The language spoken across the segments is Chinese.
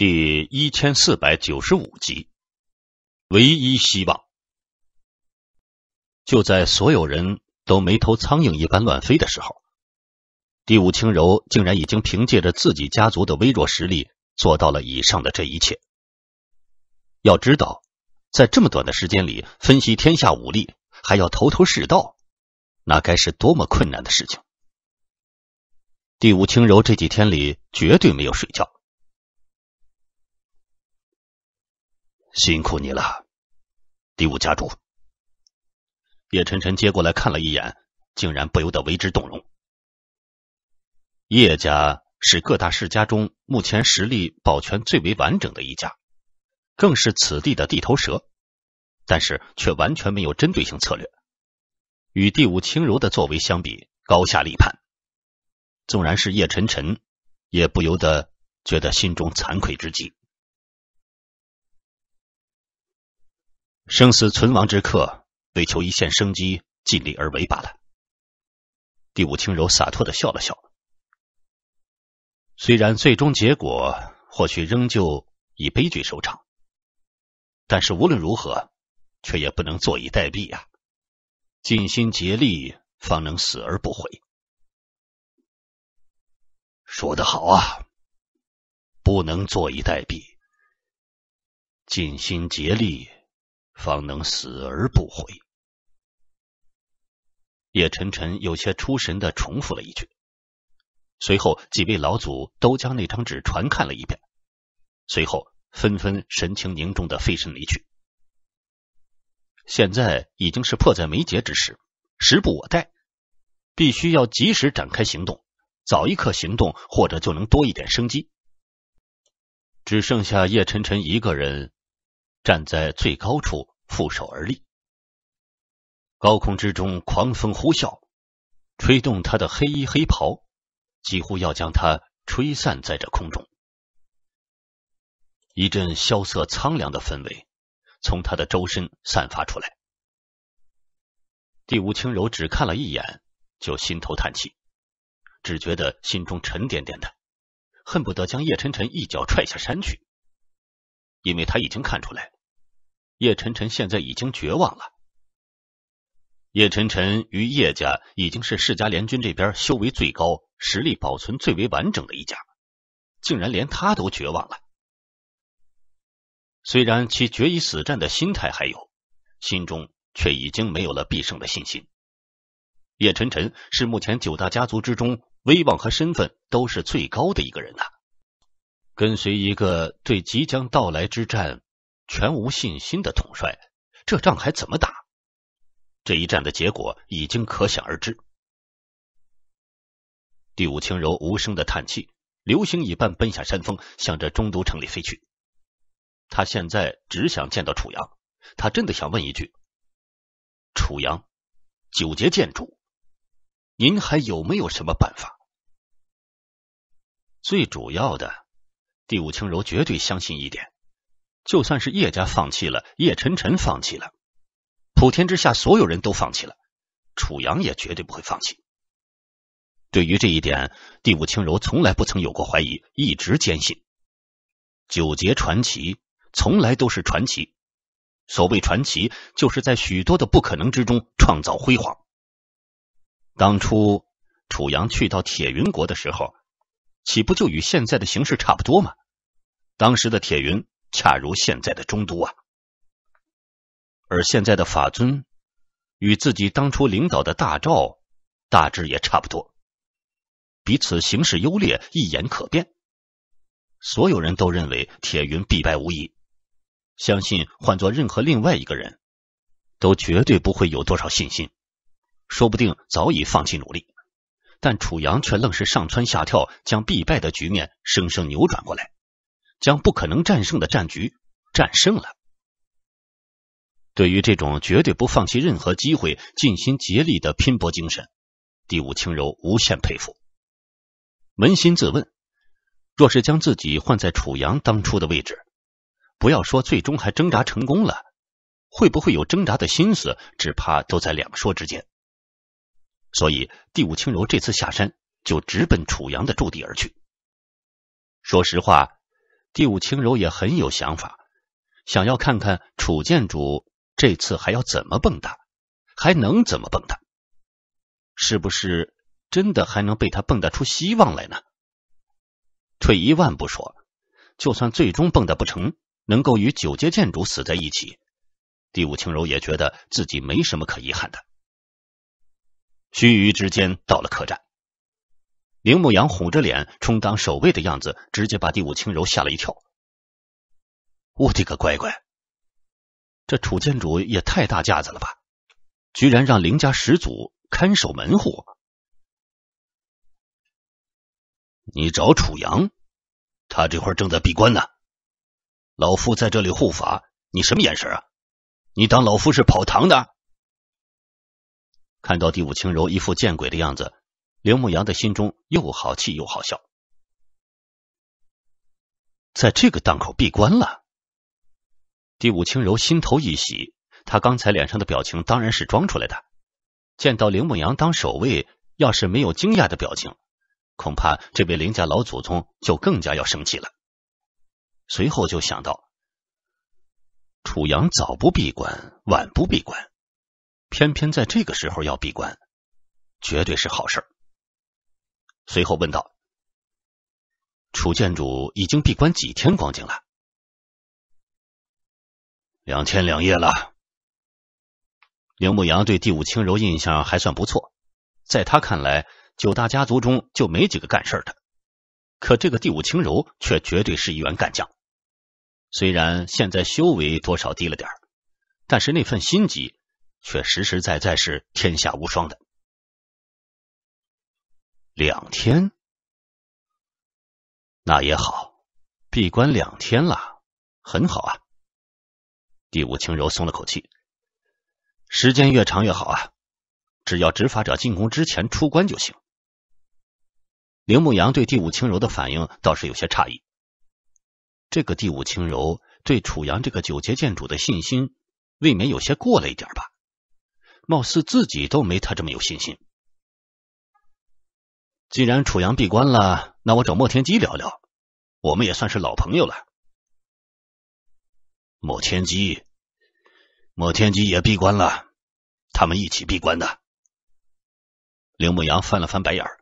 第一千四百九十五集，唯一希望就在所有人都没头苍蝇一般乱飞的时候，第五轻柔竟然已经凭借着自己家族的微弱实力做到了以上的这一切。要知道，在这么短的时间里分析天下武力，还要头头是道，那该是多么困难的事情！第五轻柔这几天里绝对没有睡觉。辛苦你了，第五家主。叶晨晨接过来看了一眼，竟然不由得为之动容。叶家是各大世家中目前实力保全最为完整的一家，更是此地的地头蛇，但是却完全没有针对性策略。与第五轻柔的作为相比，高下立判。纵然是叶晨晨，也不由得觉得心中惭愧之极。生死存亡之刻，为求一线生机，尽力而为罢了。第五轻柔洒脱的笑了笑。虽然最终结果或许仍旧以悲剧收场，但是无论如何，却也不能坐以待毙呀！尽心竭力，方能死而不悔。说得好啊，不能坐以待毙，尽心竭力。方能死而不悔。叶晨晨有些出神的重复了一句，随后几位老祖都将那张纸传看了一遍，随后纷纷神情凝重的飞身离去。现在已经是迫在眉睫之时，时不我待，必须要及时展开行动，早一刻行动，或者就能多一点生机。只剩下叶晨晨一个人站在最高处。负手而立，高空之中狂风呼啸，吹动他的黑衣黑袍，几乎要将他吹散在这空中。一阵萧瑟苍凉的氛围从他的周身散发出来。帝吴轻柔只看了一眼，就心头叹气，只觉得心中沉甸甸的，恨不得将叶晨晨一脚踹下山去，因为他已经看出来叶晨晨现在已经绝望了。叶晨晨与叶家已经是世家联军这边修为最高、实力保存最为完整的一家，竟然连他都绝望了。虽然其决一死战的心态还有，心中却已经没有了必胜的信心。叶晨晨是目前九大家族之中威望和身份都是最高的一个人呐。跟随一个对即将到来之战。全无信心的统帅，这仗还怎么打？这一战的结果已经可想而知。第五轻柔无声的叹气，流星一般奔下山峰，向着中都城里飞去。他现在只想见到楚阳，他真的想问一句：楚阳，九节剑主，您还有没有什么办法？最主要的，第五轻柔绝对相信一点。就算是叶家放弃了，叶晨晨放弃了，普天之下所有人都放弃了，楚阳也绝对不会放弃。对于这一点，第五轻柔从来不曾有过怀疑，一直坚信九节传奇从来都是传奇。所谓传奇，就是在许多的不可能之中创造辉煌。当初楚阳去到铁云国的时候，岂不就与现在的形势差不多吗？当时的铁云。恰如现在的中都啊，而现在的法尊与自己当初领导的大赵大致也差不多，彼此形势优劣一眼可辨。所有人都认为铁云必败无疑，相信换做任何另外一个人，都绝对不会有多少信心，说不定早已放弃努力。但楚阳却愣是上蹿下跳，将必败的局面生生扭转过来。将不可能战胜的战局战胜了。对于这种绝对不放弃任何机会、尽心竭力的拼搏精神，第五轻柔无限佩服。扪心自问，若是将自己换在楚阳当初的位置，不要说最终还挣扎成功了，会不会有挣扎的心思，只怕都在两说之间。所以，第五轻柔这次下山就直奔楚阳的驻地而去。说实话。第五轻柔也很有想法，想要看看楚剑主这次还要怎么蹦跶，还能怎么蹦跶？是不是真的还能被他蹦跶出希望来呢？退一万步说，就算最终蹦跶不成，能够与九阶剑主死在一起，第五轻柔也觉得自己没什么可遗憾的。须臾之间，到了客栈。林沐阳哄着脸充当守卫的样子，直接把第五轻柔吓了一跳。我的个乖乖，这楚建主也太大架子了吧？居然让林家始祖看守门户？你找楚阳？他这会儿正在闭关呢。老夫在这里护法，你什么眼神啊？你当老夫是跑堂的？看到第五轻柔一副见鬼的样子。林牧阳的心中又好气又好笑，在这个档口闭关了。第五轻柔心头一喜，他刚才脸上的表情当然是装出来的。见到林牧阳当守卫，要是没有惊讶的表情，恐怕这位林家老祖宗就更加要生气了。随后就想到，楚阳早不闭关，晚不闭关，偏偏在这个时候要闭关，绝对是好事。随后问道：“楚建主已经闭关几天光景了？两天两夜了。”刘牧阳对第五轻柔印象还算不错，在他看来，九大家族中就没几个干事的，可这个第五轻柔却绝对是一员干将。虽然现在修为多少低了点但是那份心机却实实在在是天下无双的。两天，那也好，闭关两天了，很好啊。第五轻柔松了口气，时间越长越好啊，只要执法者进攻之前出关就行。林沐阳对第五轻柔的反应倒是有些诧异，这个第五轻柔对楚阳这个九阶剑主的信心未免有些过了一点吧，貌似自己都没他这么有信心。既然楚阳闭关了，那我找莫天机聊聊。我们也算是老朋友了。莫天机，莫天机也闭关了，他们一起闭关的。林牧阳翻了翻白眼儿。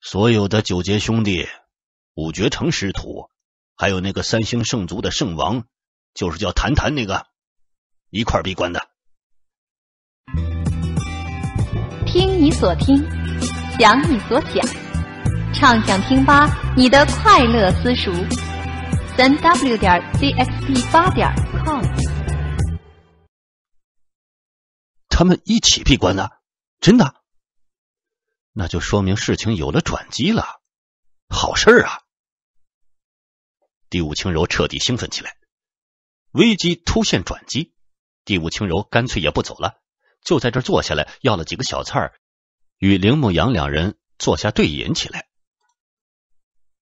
所有的九节兄弟、五绝城师徒，还有那个三星圣族的圣王，就是叫谭谭那个，一块闭关的。听你所听。想你所想，畅想听吧，你的快乐私塾，三 w 点 c x p 八点 com。他们一起闭关的，真的？那就说明事情有了转机了，好事啊！第五轻柔彻底兴奋起来，危机出现转机，第五轻柔干脆也不走了，就在这坐下来，要了几个小菜与林沐阳两人坐下对饮起来。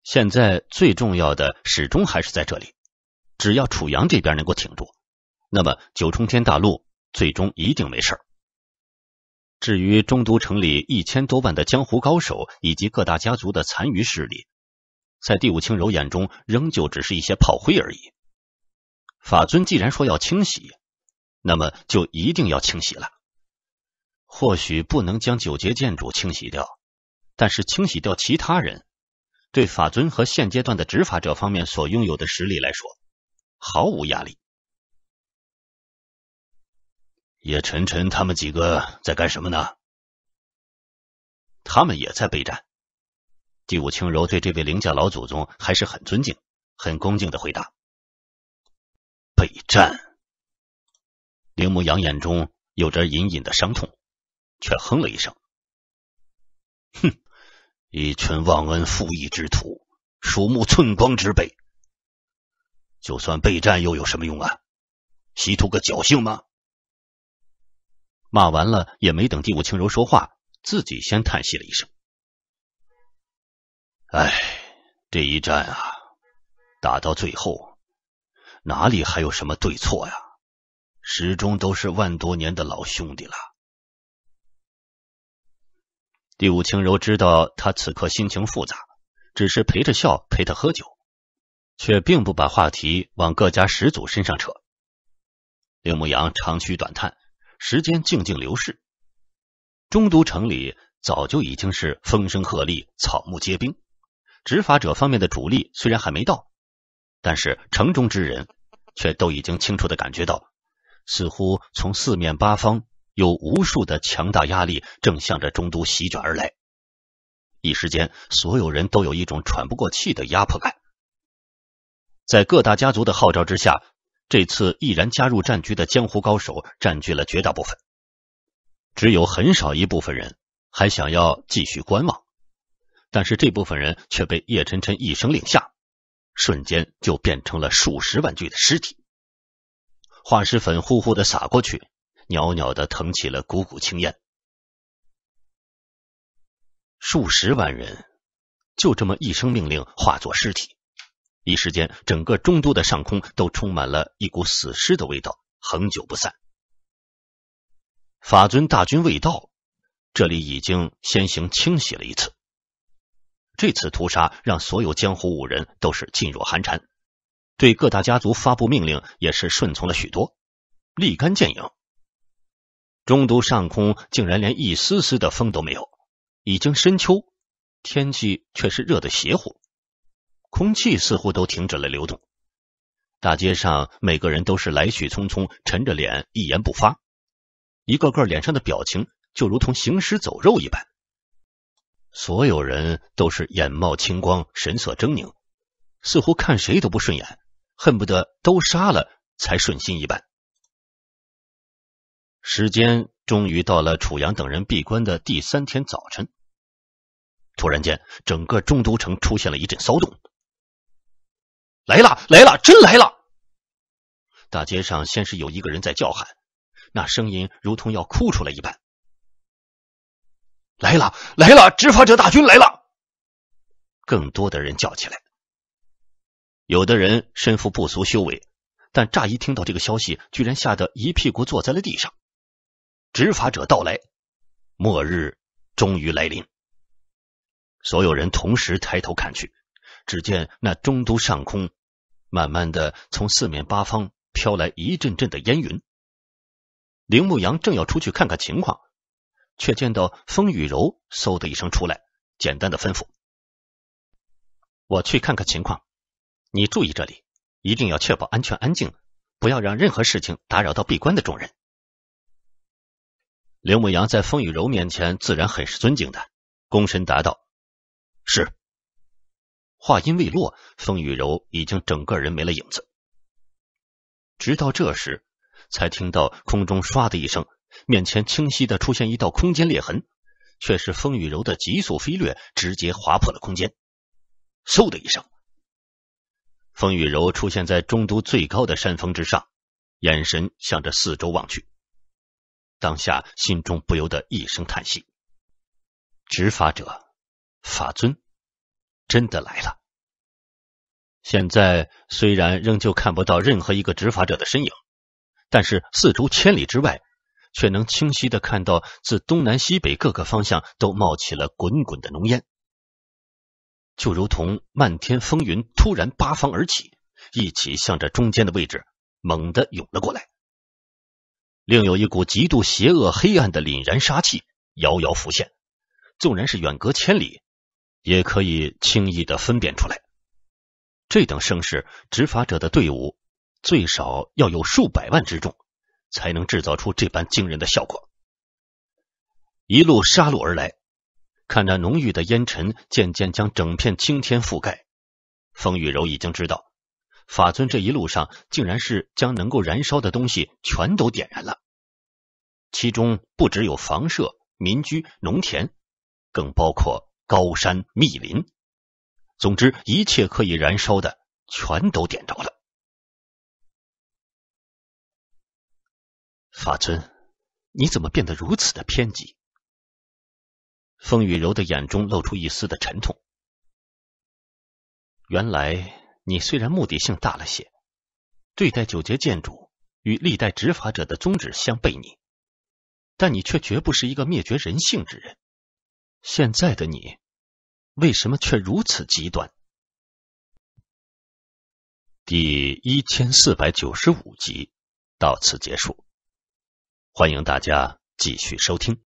现在最重要的始终还是在这里，只要楚阳这边能够挺住，那么九重天大陆最终一定没事至于中都城里一千多万的江湖高手以及各大家族的残余势力，在第五轻柔眼中仍旧只是一些炮灰而已。法尊既然说要清洗，那么就一定要清洗了。或许不能将九节剑主清洗掉，但是清洗掉其他人，对法尊和现阶段的执法者方面所拥有的实力来说，毫无压力。叶晨晨他们几个在干什么呢？他们也在备战。第五轻柔对这位凌家老祖宗还是很尊敬、很恭敬的回答：“备战。”铃木阳眼中有着隐隐的伤痛。却哼了一声：“哼，一群忘恩负义之徒，鼠目寸光之辈。就算备战又有什么用啊？稀图个侥幸吗？”骂完了，也没等第五轻柔说话，自己先叹息了一声：“哎，这一战啊，打到最后，哪里还有什么对错呀？始终都是万多年的老兄弟了。”第五轻柔知道他此刻心情复杂，只是陪着笑陪他喝酒，却并不把话题往各家始祖身上扯。林牧阳长吁短叹，时间静静流逝。中都城里早就已经是风声鹤唳、草木皆兵。执法者方面的主力虽然还没到，但是城中之人却都已经清楚的感觉到，似乎从四面八方。有无数的强大压力正向着中都席卷而来，一时间，所有人都有一种喘不过气的压迫感。在各大家族的号召之下，这次毅然加入战局的江湖高手占据了绝大部分，只有很少一部分人还想要继续观望，但是这部分人却被叶晨晨一声令下，瞬间就变成了数十万具的尸体，化石粉呼呼的洒过去。袅袅的腾起了股股青烟，数十万人就这么一声命令化作尸体，一时间整个中都的上空都充满了一股死尸的味道，恒久不散。法尊大军未到，这里已经先行清洗了一次。这次屠杀让所有江湖武人都是噤若寒蝉，对各大家族发布命令也是顺从了许多，立竿见影。中都上空竟然连一丝丝的风都没有，已经深秋，天气却是热的邪乎，空气似乎都停止了流动。大街上每个人都是来去匆匆，沉着脸，一言不发，一个个脸上的表情就如同行尸走肉一般。所有人都是眼冒青光，神色狰狞，似乎看谁都不顺眼，恨不得都杀了才顺心一般。时间终于到了，楚阳等人闭关的第三天早晨，突然间，整个中都城出现了一阵骚动。来了，来了，真来了！大街上先是有一个人在叫喊，那声音如同要哭出来一般。来了，来了，执法者大军来了！更多的人叫起来，有的人身负不俗修为，但乍一听到这个消息，居然吓得一屁股坐在了地上。执法者到来，末日终于来临。所有人同时抬头看去，只见那中都上空，慢慢的从四面八方飘来一阵阵的烟云。林沐阳正要出去看看情况，却见到风雨柔嗖的一声出来，简单的吩咐：“我去看看情况，你注意这里，一定要确保安全安静，不要让任何事情打扰到闭关的众人。”林牧阳在风雨柔面前自然很是尊敬的，躬身答道：“是。”话音未落，风雨柔已经整个人没了影子。直到这时，才听到空中唰的一声，面前清晰的出现一道空间裂痕，却是风雨柔的急速飞掠直接划破了空间。嗖的一声，风雨柔出现在中都最高的山峰之上，眼神向着四周望去。当下，心中不由得一声叹息。执法者，法尊，真的来了。现在虽然仍旧看不到任何一个执法者的身影，但是四周千里之外，却能清晰的看到自东南西北各个方向都冒起了滚滚的浓烟，就如同漫天风云突然八方而起，一起向着中间的位置猛地涌了过来。另有一股极度邪恶、黑暗的凛然杀气，遥遥浮现。纵然是远隔千里，也可以轻易的分辨出来。这等声势，执法者的队伍最少要有数百万之众，才能制造出这般惊人的效果。一路杀戮而来，看那浓郁的烟尘渐渐将整片青天覆盖，风雨柔已经知道。法尊这一路上，竟然是将能够燃烧的东西全都点燃了，其中不只有房舍、民居、农田，更包括高山、密林，总之一切可以燃烧的，全都点着了。法尊，你怎么变得如此的偏激？风雨柔的眼中露出一丝的沉痛。原来。你虽然目的性大了些，对待九节建筑与历代执法者的宗旨相悖逆，但你却绝不是一个灭绝人性之人。现在的你，为什么却如此极端？第一千四百九十五集到此结束，欢迎大家继续收听。